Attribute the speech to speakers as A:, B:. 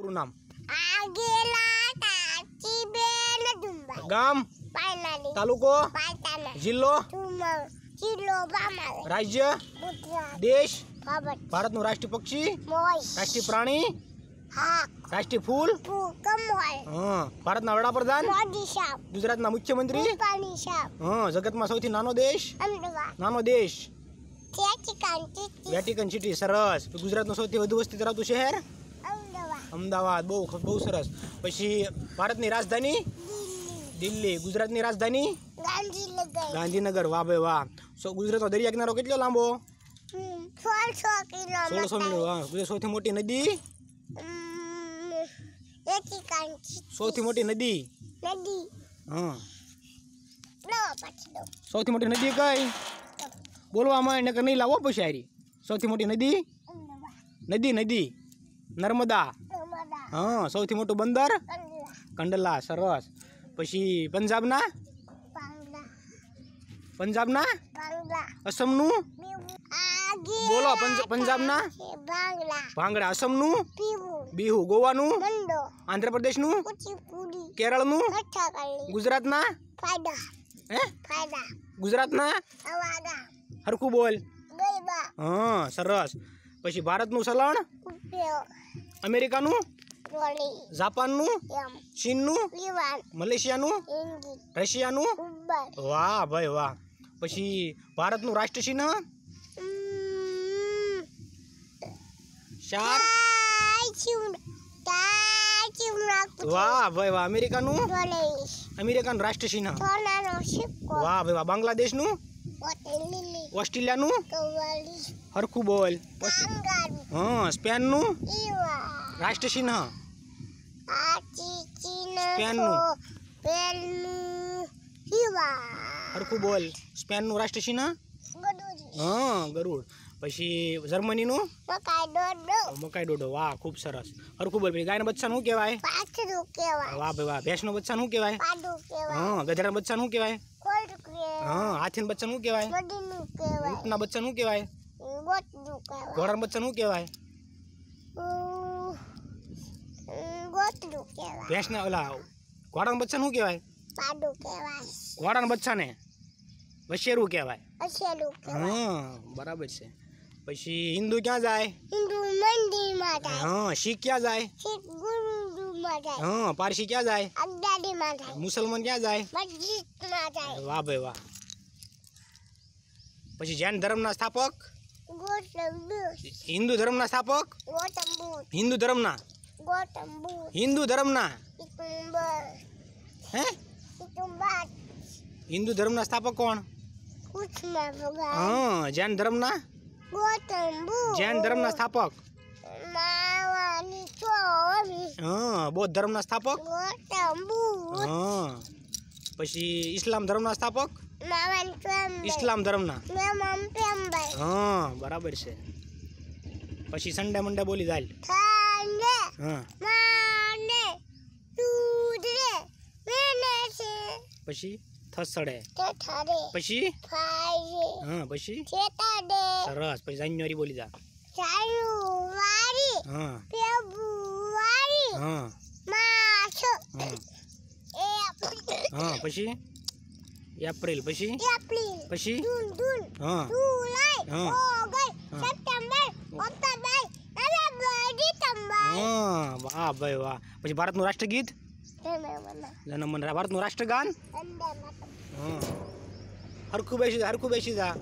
A: કુનું નામ
B: આગલા તાચી બેલ દુમ ગામ પાલની તાલુકો પાલતાન જિલ્લો સુમ જિલ્લો બામા રે રાજા મુદ્રા દેશ ભારત ભારતનો રાષ્ટ્રીય પક્ષી મોર કાસ્ટી પ્રાણી હા
A: કાસ્ટી ફૂલ
B: કોમળ હા
A: ભારતનો વડાપ્રધાન મોદી સાબ ગુજરાતના મુખ્યમંત્રી
B: પાની સાબ
A: હ જગતમાં સૌથી નાનો દેશ અંડવા નાનો દેશ
B: જે
A: ટીકન シティ છે સરસ ગુજરાતનો સૌથી વધુ વસ્તી ધરાવતો શહેર અમદાવાદ બહુ બહુ સરસ પછી ભારતની રાજધાની દિલ્હી ગુજરાતની રાજધાની ગાંધીનગર વાહ ભાઈ વાહ સો ગુજરાતનો દરિયા કિનારો કેટલો લાંબો
B: સોળસો કિલોમીટર
A: સૌથી મોટી નદી
B: સૌથી મોટી નદી
A: હા સૌથી મોટી નદી કઈ બોલવા બોલવામાં એને નહીં લાવો પછી સૌથી મોટી નદી નદી નદી નર્મદા હા સૌથી મોટું બંદર કંડલા સરસ પછી પંજાબના પંજાબના અસમનું બોલો પંજાબના ભાંગડા અસમનું બિહુ ગોવાનું આંધ્રપ્રદેશનું
B: કેરળનું ગુજરાતના હે ગુજરાતના
A: હરખું બોલ હા સરસ પછી ભારતનું સલણ અમેરિકાનું કોળી જાપાન નું
B: એમ ચીન નું રીવાન મલેશિયા નું એ રશિયા નું 12
A: વાહ ભાઈ વાહ પછી ભારત નું રાષ્ટ્રીય ધ્વજ શાર્ટ
B: ટા ટા
A: ટા વાહ ભાઈ વાહ અમેરિકા નું કોળી અમેરિકન રાષ્ટ્રીય
B: ધ્વજ
A: વાહ ભાઈ વાહ બાંગ્લાદેશ નું
B: ઓસ્ટ્રેલિયા નું કોળી
A: હરખુ બોલ પછી હ ઓ સ્પેન નું રીવાન રાષ્ટ્રીય ધ્વજ
B: આ ચી ચીના પેનનો પેલુ હિવા
A: હરખુ બોલ સ્પેનનો રાષ્ટ્રીય ચિહ્ન ગરુડ હ ગરુડ પછી જર્મનીનો
B: મકાઈ ડોડો
A: મકાઈ ડોડો વાહ ખૂબ સરસ હરખુ બોલ ગાયના બચ્ચાને શું કહેવાય
B: પાછુ કહેવાય
A: વાહ વાહ ભેંસનો બચ્ચાને શું કહેવાય પાડુ કહેવાય હ ગધરાના બચ્ચાને શું કહેવાય કોળુ કહેવાય હ હાથીના બચ્ચાને શું કહેવાય ગોડી
B: કહેવાય ઊંટના બચ્ચાને શું કહેવાય ગોટુ કહેવાય ઘોડાના
A: બચ્ચાને શું કહેવાય ભેંસને ઓલા ઘોડાનું બચ્ચાને શું કહેવાય
B: પાડું કહેવાય
A: ઘોડાના બચ્ચાને વશેરું કહેવાય વશેરું હા બરાબર છે પછી હિન્દુ ક્યાં જાય
B: હિન્દુ મંદિરમાં જાય
A: હા શીખ ક્યાં જાય
B: શીખ ગુરુમાં જાય હા પારસી ક્યાં જાય અગડાડીમાં જાય
A: મુસલમાન ક્યાં જાય
B: મસ્જિદમાં જાય
A: વાહ ભાઈ વાહ પછી જૈન ધર્મના સ્થાપક હિન્દુ ધર્મના સ્થાપક હિન્દુ ધર્મના
B: ગૌતમ બુદ્ધ
A: હિન્દુ ધર્મના હે હિન્દુ ધર્મના સ્થાપક કોણ
B: કૃષ્ણ ભગવાન હા જૈન ધર્મના ગૌતમ બુદ્ધ જૈન ધર્મના સ્થાપક
A: હા બૌદ્ધ ધર્મના સ્થાપક ગૌતમ બુદ્ધ હા પછી ઇસ્લામ ધર્મના સ્થાપક
B: ઇસ્લામ ધર્મના હા
A: બરાબર છે પછી સંડે મંડે બોલી દાલ
B: માને દૂધરે મેને છે
A: પછી થસડે
B: થસડે પછી ફાયે હા પછી છેતાડે સરસ
A: પછી જાન્યુઆરી બોલી જા
B: જાન્યુઆરી હા ફેબ્રુઆરી હા માર્ચ
A: હા પછી એપ્રિલ પછી
B: એપ્રિલ પછી જૂન જૂન હા જુલાઈ ઓગસ્ટ સપ્ટેમ્બર
A: વાહ ભાઈ વાહ પછી ભારતનું રાષ્ટ્રગીત જનમન ભારતનું રાષ્ટ્રગાન હરખું બેસી જા હરખું બેસી જા